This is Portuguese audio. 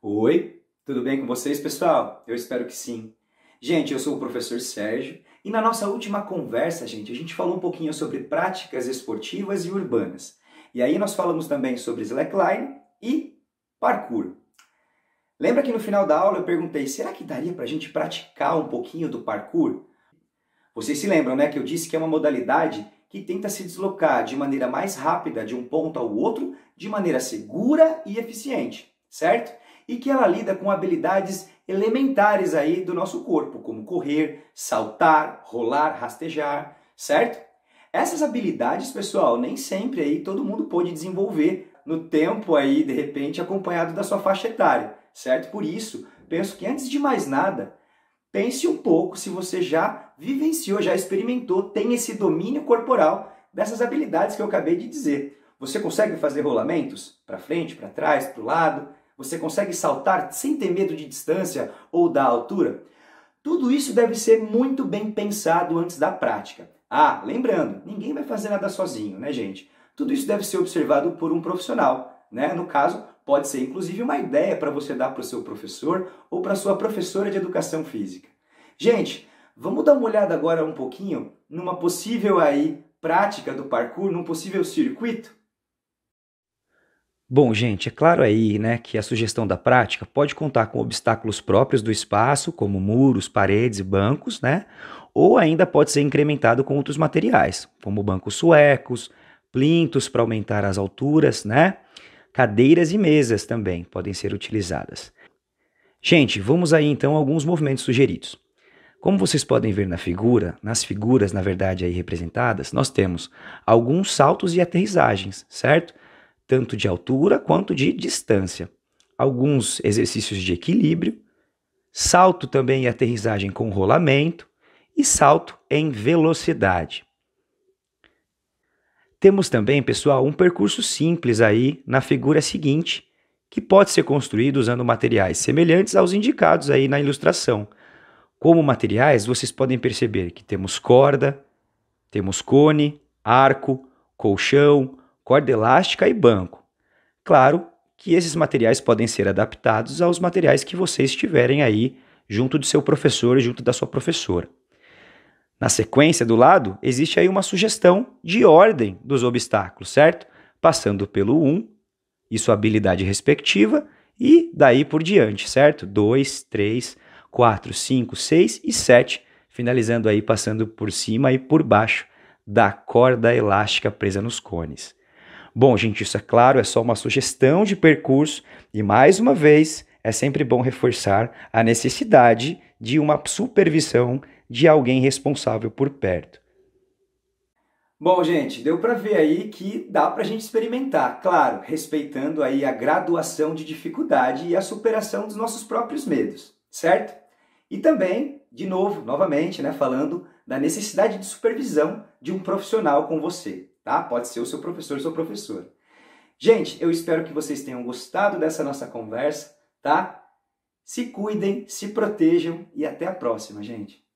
Oi, tudo bem com vocês, pessoal? Eu espero que sim. Gente, eu sou o professor Sérgio e na nossa última conversa, gente, a gente falou um pouquinho sobre práticas esportivas e urbanas. E aí nós falamos também sobre slackline e parkour. Lembra que no final da aula eu perguntei: será que daria para a gente praticar um pouquinho do parkour? Vocês se lembram, né, que eu disse que é uma modalidade que tenta se deslocar de maneira mais rápida de um ponto ao outro, de maneira segura e eficiente, certo? e que ela lida com habilidades elementares aí do nosso corpo, como correr, saltar, rolar, rastejar, certo? Essas habilidades, pessoal, nem sempre aí todo mundo pode desenvolver no tempo aí, de repente, acompanhado da sua faixa etária, certo? Por isso, penso que antes de mais nada, pense um pouco se você já vivenciou, já experimentou, tem esse domínio corporal dessas habilidades que eu acabei de dizer. Você consegue fazer rolamentos para frente, para trás, para o lado? Você consegue saltar sem ter medo de distância ou da altura? Tudo isso deve ser muito bem pensado antes da prática. Ah, lembrando, ninguém vai fazer nada sozinho, né, gente? Tudo isso deve ser observado por um profissional, né? No caso, pode ser inclusive uma ideia para você dar para o seu professor ou para sua professora de educação física. Gente, vamos dar uma olhada agora um pouquinho numa possível aí prática do parkour, num possível circuito Bom, gente, é claro aí, né, que a sugestão da prática pode contar com obstáculos próprios do espaço, como muros, paredes e bancos, né? Ou ainda pode ser incrementado com outros materiais, como bancos suecos, plintos para aumentar as alturas, né? Cadeiras e mesas também podem ser utilizadas. Gente, vamos aí então a alguns movimentos sugeridos. Como vocês podem ver na figura, nas figuras, na verdade, aí representadas, nós temos alguns saltos e aterrissagens, certo? tanto de altura quanto de distância. Alguns exercícios de equilíbrio, salto também e aterrissagem com rolamento e salto em velocidade. Temos também, pessoal, um percurso simples aí na figura seguinte, que pode ser construído usando materiais semelhantes aos indicados aí na ilustração. Como materiais, vocês podem perceber que temos corda, temos cone, arco, colchão, corda elástica e banco. Claro que esses materiais podem ser adaptados aos materiais que vocês tiverem aí junto do seu professor, junto da sua professora. Na sequência do lado, existe aí uma sugestão de ordem dos obstáculos, certo? Passando pelo 1 e sua habilidade respectiva, e daí por diante, certo? 2, 3, 4, 5, 6 e 7, finalizando aí passando por cima e por baixo da corda elástica presa nos cones. Bom, gente, isso é claro, é só uma sugestão de percurso e mais uma vez é sempre bom reforçar a necessidade de uma supervisão de alguém responsável por perto. Bom, gente, deu para ver aí que dá para a gente experimentar, claro, respeitando aí a graduação de dificuldade e a superação dos nossos próprios medos, certo? E também, de novo, novamente, né, falando da necessidade de supervisão de um profissional com você tá? Pode ser o seu professor, sua professora. Gente, eu espero que vocês tenham gostado dessa nossa conversa, tá? Se cuidem, se protejam e até a próxima, gente.